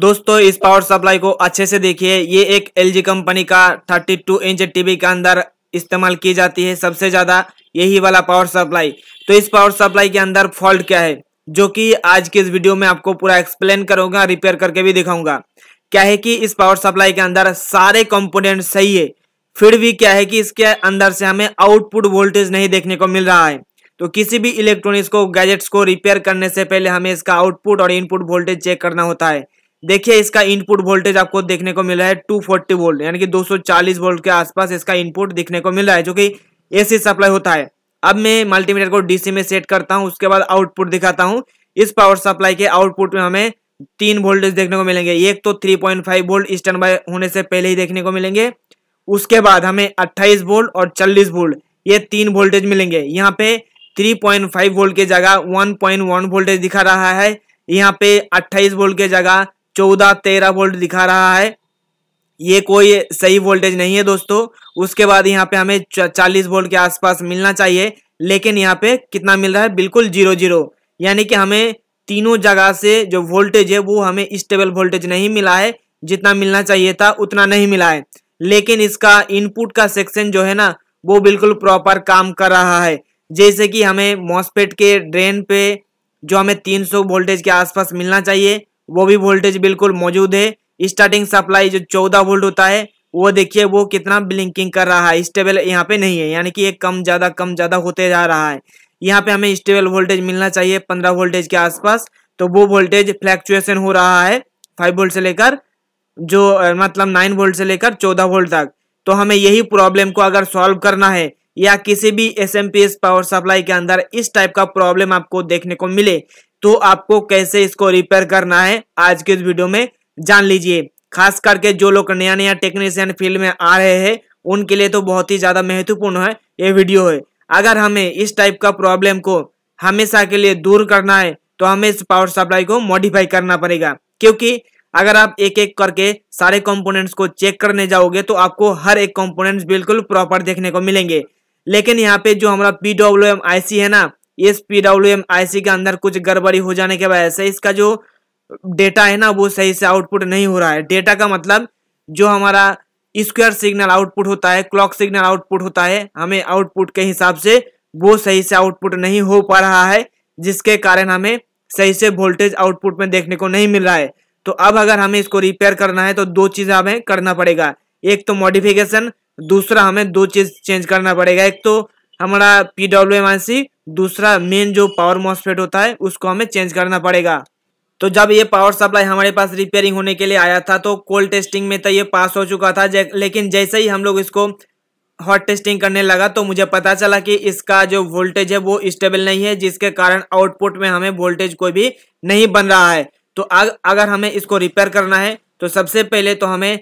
दोस्तों इस power supply को अच्छे से देखिए ये एक एल कंपनी का 32 इंच टीवी के अंदर इस्तेमाल की जाती है सबसे ज़्यादा यही वाला पावर सप्लाई तो इस पावर सप्लाई के अंदर फॉल्ट क्या है जो कि आज के इस वीडियो में आपको पूरा एक्सप्लेन करूंगा रिपेयर करके भी दिखाऊंगा क्या है कि इस पावर सप्लाई के अंदर सारे कंपोनेंट सही है फिर भी क्या है कि इसके अंदर से हमें आउटपुट वोल्टेज नहीं देखने को मिल रहा है तो किसी भी इलेक्ट्रॉनिक्स को गैजेट्स को रिपेयर करने से पहले हमें इसका आउटपुट और इनपुट वोल्टेज चेक करना होता है देखिए इसका इनपुट वोल्टेज आपको देखने को मिला है 240 वोल्ट यानी कि 240 वोल्ट के आसपास इसका इनपुट दिखने को मिल रहा है जो कि एसी सप्लाई होता है अब मैं मल्टीमीटर को डीसी में सेट करता हूँ उसके बाद आउटपुट दिखाता हूँ इस पावर सप्लाई के आउटपुट में हमें तीन वोल्टेज देखने को मिलेंगे एक तो फाइव वोल्ट स्टैंड बाय होने से पहले ही देखने को मिलेंगे उसके बाद हमें अट्ठाईस वोल्ट और चालीस वोल्ट ये तीन वोल्टेज मिलेंगे यहाँ पे फाइव वोल्ट के जगह वन वोल्टेज दिखा रहा है यहाँ पे अट्ठाईस वोल्ट के जगह चौदह तेरह वोल्ट दिखा रहा है ये कोई सही वोल्टेज नहीं है दोस्तों उसके बाद यहाँ पे हमें चालीस वोल्ट के आसपास मिलना चाहिए लेकिन यहाँ पे कितना मिल रहा है बिल्कुल जीरो जीरो यानी कि हमें तीनों जगह से जो वोल्टेज है वो हमें स्टेबल वोल्टेज नहीं मिला है जितना मिलना चाहिए था उतना नहीं मिला है लेकिन इसका इनपुट का सेक्शन जो है ना वो बिल्कुल प्रॉपर काम कर रहा है जैसे कि हमें मॉसपेट के ड्रेन पे जो हमें 300 वोल्टेज के आसपास मिलना चाहिए वो भी वोल्टेज बिल्कुल मौजूद है स्टार्टिंग सप्लाई जो चौदह वोल्ट होता है वो देखिए वो कितना ब्लिंकिंग कर रहा है स्टेबल यहाँ पे नहीं है यानी कि एक कम ज़्यादा कम ज़्यादा होते जा रहा है यहाँ पे हमें स्टेबल वोल्टेज मिलना चाहिए पंद्रह वोल्टेज के आसपास तो वो वोल्टेज फ्लैक्चुएशन हो रहा है फाइव वोल्ट से लेकर जो मतलब नाइन वोल्ट से लेकर चौदह वोल्ट तक तो हमें यही प्रॉब्लम को अगर सॉल्व करना है या किसी भी एस पावर सप्लाई के अंदर इस टाइप का प्रॉब्लम आपको देखने को मिले तो आपको कैसे इसको रिपेयर करना है आज के इस वीडियो में जान लीजिए खास करके जो लोग नया नया टेक्नीशियन फील्ड में आ रहे हैं उनके लिए तो बहुत ही ज़्यादा महत्वपूर्ण है ये वीडियो है अगर हमें इस टाइप का प्रॉब्लम को हमेशा के लिए दूर करना है तो हमें इस पावर सप्लाई को मॉडिफाई करना पड़ेगा क्योंकि अगर आप एक एक करके सारे कंपोनेंट्स को चेक करने जाओगे तो आपको हर एक कंपोनेंट्स बिल्कुल प्रॉपर देखने को मिलेंगे लेकिन यहाँ पे जो हमारा P W M I C है ना इस P W M I C के अंदर कुछ गड़बड़ी हो जाने के वजह से इसका जो डेटा है ना वो सही से आउटपुट नहीं हो रहा है डेटा का मतलब जो हमारा स्क्वायर सिग्नल आउटपुट होता है क्लॉक सिग्नल आउटपुट होता है हमें आउटपुट के हिसाब से वो सही से आउटपुट नहीं हो पा रहा है जिसके कारण हमें सही से वोल्टेज आउटपुट में देखने को नहीं मिल रहा है तो अब अगर हमें इसको रिपेयर करना है तो दो चीज़ हमें करना पड़ेगा एक तो मॉडिफिकेशन दूसरा हमें दो चीज़ चेंज करना पड़ेगा एक तो हमारा P W M I C दूसरा मेन जो पावर मॉसफेट होता है उसको हमें चेंज करना पड़ेगा तो जब ये पावर सप्लाई हमारे पास रिपेयरिंग होने के लिए आया था तो कोल्ड टेस्टिंग में तो ये पास हो चुका था लेकिन जैसे ही हम लोग इसको हॉट टेस्टिंग करने लगा तो मुझे पता चला कि इसका जो वोल्टेज है वो स्टेबल नहीं है जिसके कारण आउटपुट में हमें वोल्टेज कोई भी नहीं बन रहा है तो अग, अगर हमें इसको रिपेयर करना है तो सबसे पहले तो हमें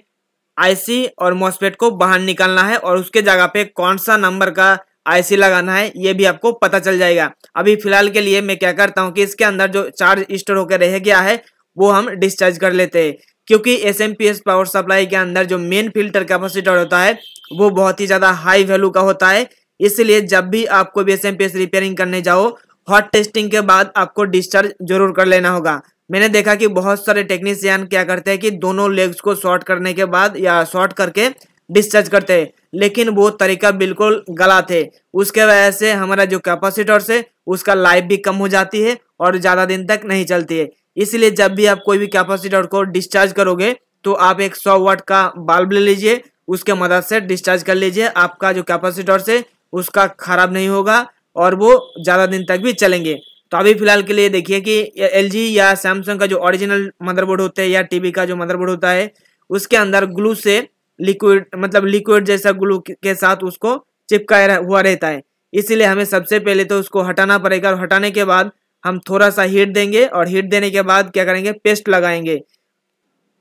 आईसी और मॉसफेट को बाहर निकालना है और उसके जगह पे कौन सा नंबर का आईसी लगाना है ये भी आपको पता चल जाएगा अभी फिलहाल के लिए मैं क्या करता हूँ कि इसके अंदर जो चार्ज स्टोर होकर रह गया है वो हम डिस्चार्ज कर लेते हैं क्योंकि एस पावर सप्लाई के अंदर जो मेन फिल्टर कैपेसिटर होता है वो बहुत ही ज़्यादा हाई वैल्यू का होता है इसलिए जब भी आपको भी एस रिपेयरिंग करने जाओ हॉट टेस्टिंग के बाद आपको डिस्चार्ज जरूर कर लेना होगा मैंने देखा कि बहुत सारे टेक्नीशियन क्या करते हैं कि दोनों लेग्स को शॉर्ट करने के बाद या शॉर्ट करके डिस्चार्ज करते हैं लेकिन वो तरीका बिल्कुल गलत है उसके वजह से हमारा जो कैपेसिटर्स है उसका लाइफ भी कम हो जाती है और ज़्यादा दिन तक नहीं चलती है इसलिए जब भी आप कोई भी कैपेसिटर को डिस्चार्ज करोगे तो आप एक सौ वाट का बल्ब ले लीजिए उसके मदद से डिस्चार्ज कर लीजिए आपका जो कैपेसिटर है उसका खराब नहीं होगा और वो ज़्यादा दिन तक भी चलेंगे तो अभी फिलहाल के लिए देखिए कि एल या सैमसंग का जो ओरिजिनल मदरबोर्ड होते हैं या टी का जो मदरबोर्ड होता है उसके अंदर ग्लू से लिक्विड मतलब लिक्विड जैसा ग्लू के साथ उसको चिपकाया हुआ रहता है इसलिए हमें सबसे पहले तो उसको हटाना पड़ेगा और हटाने के बाद हम थोड़ा सा हीट देंगे और हीट देने के बाद क्या करेंगे पेस्ट लगाएंगे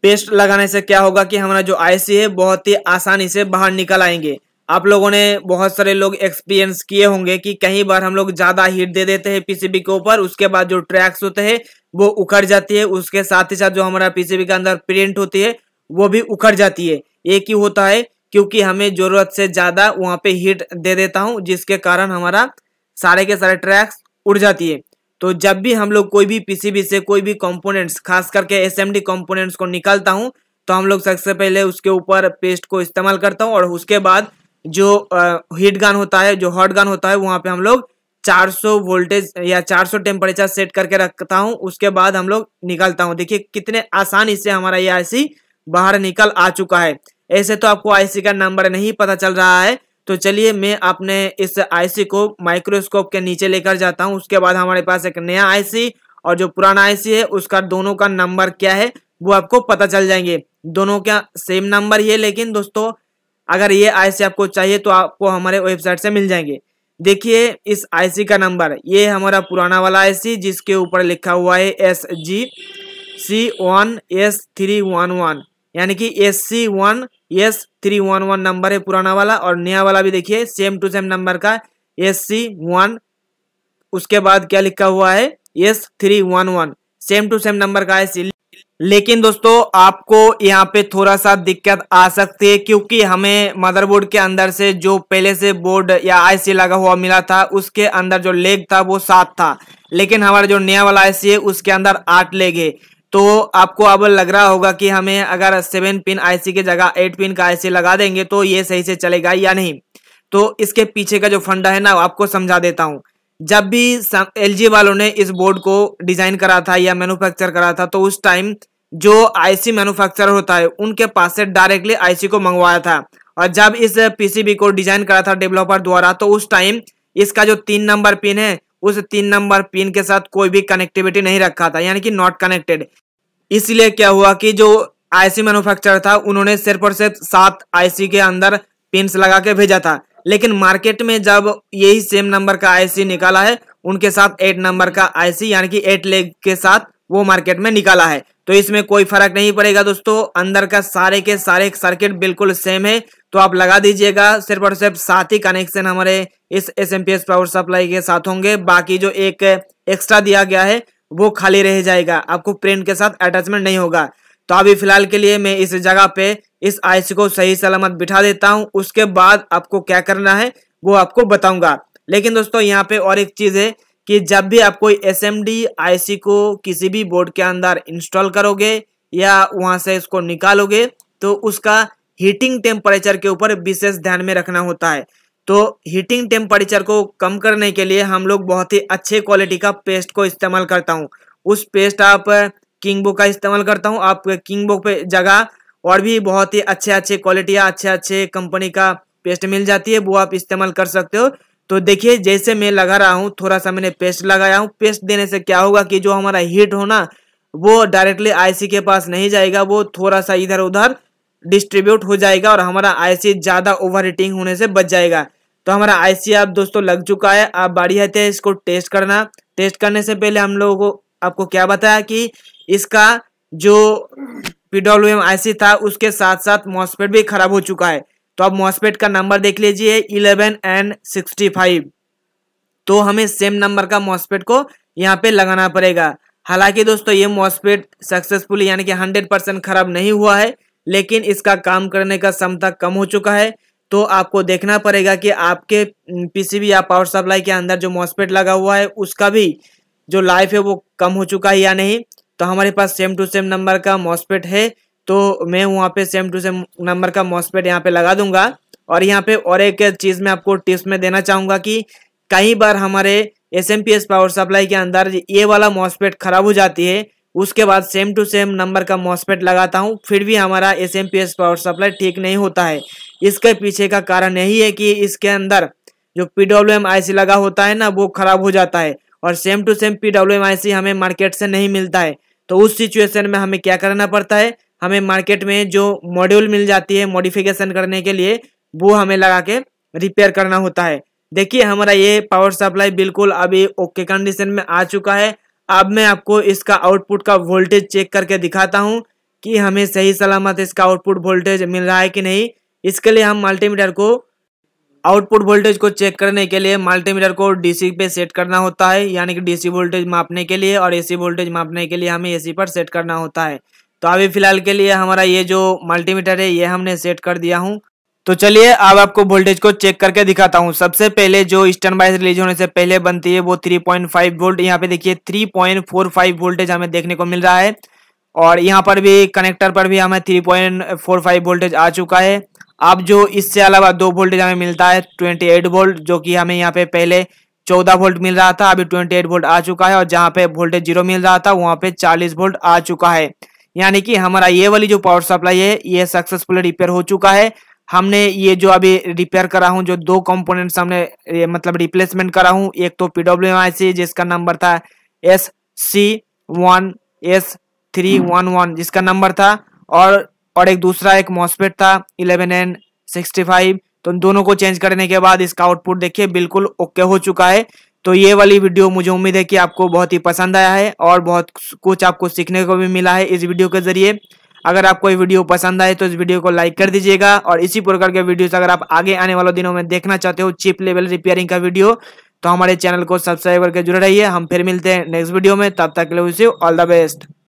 पेस्ट लगाने से क्या होगा कि हमारा जो आईसी है बहुत ही आसानी से बाहर निकल आएंगे आप लोगों ने बहुत सारे लोग एक्सपीरियंस किए होंगे कि कई बार हम लोग ज़्यादा हीट दे देते हैं पीसीबी के ऊपर उसके बाद जो ट्रैक्स होते हैं वो उखड़ जाती है उसके साथ ही साथ जो हमारा पीसीबी के अंदर प्रिंट होती है वो भी उखड़ जाती है एक ही होता है क्योंकि हमें ज़रूरत से ज़्यादा वहाँ पे हीट दे देता हूँ जिसके कारण हमारा सारे के सारे ट्रैक्स उड़ जाती है तो जब भी हम लोग कोई भी पीसीबी से कोई भी कंपोनेंट्स खास करके एसएमडी कंपोनेंट्स को निकालता हूँ तो हम लोग सबसे पहले उसके ऊपर पेस्ट को इस्तेमाल करता हूँ और उसके बाद जो हीट गन होता है जो हॉट गन होता है वहाँ पे हम लोग 400 वोल्टेज या 400 टेम्परेचर सेट करके रखता हूँ उसके बाद हम लोग निकालता हूँ देखिए कितने आसानी से हमारा ये ऐसी बाहर निकल आ चुका है ऐसे तो आपको आईसी का नंबर नहीं पता चल रहा है तो चलिए मैं अपने इस आईसी को माइक्रोस्कोप के नीचे लेकर जाता हूँ उसके बाद हमारे पास एक नया आईसी और जो पुराना आईसी है उसका दोनों का नंबर क्या है वो आपको पता चल जाएंगे दोनों का सेम नंबर ही है लेकिन दोस्तों अगर ये आईसी आपको चाहिए तो आपको हमारे वेबसाइट से मिल जाएंगे देखिए इस आईसी का नंबर ये हमारा पुराना वाला आईसी जिसके ऊपर लिखा हुआ है S G C one S three one one यानी कि S C one S three one one number है पुराना वाला और नया वाला भी देखिए सेम टू सेम नंबर का एस सी वन उसके बाद क्या लिखा हुआ है S three one one same to same number का है लेकिन दोस्तों आपको यहाँ पे थोड़ा सा दिक्कत आ सकती है क्योंकि हमें मदरबोर्ड के अंदर से जो पहले से बोर्ड या आईसी लगा हुआ मिला था उसके अंदर जो लेग था वो सात था लेकिन हमारा जो नया वाला आईसी है उसके अंदर आठ लेग है तो आपको अब लग रहा होगा कि हमें अगर सेवन पिन आईसी की जगह एट पिन का आईसी लगा देंगे तो ये सही से चलेगा या नहीं तो इसके पीछे का जो फंडा है ना आपको समझा देता हूँ जब भी एल वालों ने इस बोर्ड को डिज़ाइन करा था या मैनुफैक्चर करा था तो उस टाइम जो आईसी मैनुफेक्चर होता है उनके पास से डायरेक्टली आईसी को मंगवाया था और जब इस पीसीबी को डिज़ाइन करा था डेवलपर द्वारा तो उस टाइम इसका जो तीन नंबर पिन है उस तीन नंबर पिन के साथ कोई भी कनेक्टिविटी नहीं रखा था यानी कि नॉट कनेक्टेड इसलिए क्या हुआ कि जो आईसी मैन्युफैक्चरर था उन्होंने सिर्फ और सिर्फ सात आईसी के अंदर पिन्स लगा के भेजा था लेकिन मार्केट में जब यही सेम नंबर का आईसी निकाला है उनके साथ एट नंबर का आईसी यानी कि एट लेग के साथ वो मार्केट में निकाला है तो इसमें कोई फर्क नहीं पड़ेगा दोस्तों अंदर का सारे के सारे सर्किट बिल्कुल सेम है तो आप लगा दीजिएगा सिर्फ और सिर्फ साथ ही कनेक्शन हमारे इस S M P S power supply के साथ होंगे बाकी जो एक एक्स्ट्रा दिया गया है वो खाली रह जाएगा आपको प्रिंट के साथ अटैचमेंट नहीं होगा तो अभी फिलहाल के लिए मैं इस जगह पे इस आईसी को सही सलामत बिठा देता हूँ उसके बाद आपको क्या करना है वो आपको बताऊंगा लेकिन दोस्तों यहाँ पे और एक चीज़ है कि जब भी आप कोई एस एम को किसी भी बोर्ड के अंदर इंस्टॉल करोगे या वहाँ से इसको निकालोगे तो उसका हीटिंग टेम्परेचर के ऊपर विशेष ध्यान में रखना होता है तो हीटिंग टेम्परेचर को कम करने के लिए हम लोग बहुत ही अच्छे क्वालिटी का पेस्ट को इस्तेमाल करता हूँ उस पेस्ट आप बुक का इस्तेमाल करता हूँ आप बुक पे जगह और भी बहुत ही अच्छे अच्छे क्वालिटी या अच्छे अच्छे कंपनी का पेस्ट मिल जाती है वो आप इस्तेमाल कर सकते हो तो देखिए जैसे मैं लगा रहा हूँ थोड़ा सा मैंने पेस्ट लगाया हूँ पेस्ट देने से क्या होगा कि जो हमारा हीट हो ना वो डायरेक्टली आईसी के पास नहीं जाएगा वो थोड़ा सा इधर उधर डिस्ट्रीब्यूट हो जाएगा और हमारा आईसी ज़्यादा ओवर हीटिंग होने से बच जाएगा तो हमारा आईसी आप दोस्तों लग चुका है आप बढ़िया थे इसको टेस्ट करना टेस्ट करने से पहले हम लोगों को आपको क्या बताया कि इसका जो P W M I C था उसके साथ साथ मॉसपेट भी खराब हो चुका है तो आप मॉसपेट का नंबर देख लीजिए इलेवन एंड सिक्सटी फाइव तो हमें सेम नंबर का मॉसपेट को यहाँ पे लगाना पड़ेगा हालांकि दोस्तों ये मॉसपेट सक्सेसफुल यानी कि हंड्रेड परसेंट खराब नहीं हुआ है लेकिन इसका काम करने का क्षमता कम हो चुका है तो आपको देखना पड़ेगा कि आपके पीसीबी या पावर सप्लाई के अंदर जो मॉसपेट लगा हुआ है उसका भी जो लाइफ है वो कम हो चुका है या नहीं तो हमारे पास सेम टू सेम नंबर का मॉसपेट है तो मैं वहाँ पे सेम टू सेम नंबर का मॉसपेट यहाँ पे लगा दूंगा और यहाँ पे और एक चीज़ मैं आपको टिप्स में देना चाहूंगा कि कई बार हमारे S M P S power supply के अंदर ये वाला मॉसपेट खराब हो जाती है उसके बाद सेम टू सेम नंबर का मॉसपेट लगाता हूँ फिर भी हमारा S M P S power supply ठीक नहीं होता है इसके पीछे का कारण यही है कि इसके अंदर जो P W M I C लगा होता है ना वो खराब हो जाता है और same to same P W M I C हमें मार्केट से नहीं मिलता है तो उस सिचुएशन में हमें क्या करना पड़ता है हमें मार्केट में जो मॉड्यूल मिल जाती है मॉडिफिकेशन करने के लिए वो हमें लगा के रिपेयर करना होता है देखिए हमारा ये पावर सप्लाई बिल्कुल अभी ओके कंडीशन में आ चुका है अब मैं आपको इसका आउटपुट का वोल्टेज चेक करके दिखाता हूँ कि हमें सही सलामत इसका आउटपुट वोल्टेज मिल रहा है कि नहीं इसके लिए हम मल्टीमीटर को आउटपुट वोल्टेज को चेक करने के लिए मल्टीमीटर को डीसी पे सेट करना होता है यानी कि डीसी वोल्टेज मापने के लिए और एसी वोल्टेज मापने के लिए हमें एसी पर सेट करना होता है तो अभी फिलहाल के लिए हमारा ये जो मल्टीमीटर है ये हमने सेट कर दिया हूँ तो चलिए अब आपको वोल्टेज को चेक करके दिखाता हूँ सबसे पहले जो स्टर्न बाइस रिलीज होने से पहले बनती है वो 3.5 वोल्ट यहाँ पे देखिए 3.45 वोल्टेज हमें देखने को मिल रहा है और यहाँ पर भी कनेक्टर पर भी हमें 3.45 वोल्टेज आ चुका है अब जो इससे अलावा दो वोल्टेज हमें मिलता है ट्वेंटी वोल्ट जो कि हमें यहाँ पे पहले चौदह वोल्ट मिल रहा था अभी ट्वेंटी वोल्ट आ चुका है और जहाँ पे वोल्टेज जीरो मिल रहा था वहाँ पे चालीस वोल्ट आ चुका है यानी कि हमारा ये वाली जो पावर सप्लाई है ये सक्सेसफुल रिपेयर हो चुका है हमने ये जो अभी रिपेयर करा हूँ जो दो कंपोनेंट्स हमने मतलब रिप्लेसमेंट करा हूँ एक तो पीडब्ल्यू आई सी जिसका नंबर था S C one S three one one जिसका नंबर था और और एक दूसरा एक मॉसपेट था इलेवन एन सिक्सटी फाइव तो दोनों को चेंज करने के बाद इसका आउटपुट देखिए बिल्कुल ओके हो चुका है तो ये वाली वीडियो मुझे उम्मीद है कि आपको बहुत ही पसंद आया है और बहुत कुछ आपको सीखने को भी मिला है इस वीडियो के जरिए अगर आपको ये वीडियो पसंद आए तो इस वीडियो को लाइक कर दीजिएगा और इसी प्रकार के वीडियोस अगर आप आगे आने वाले दिनों में देखना चाहते हो चिप लेवल रिपेयरिंग का वीडियो तो हमारे चैनल को सब्सक्राइब करके जुड़े रहिए हम फिर मिलते हैं नेक्स्ट वीडियो में तब तक के लिए ऑल द बेस्ट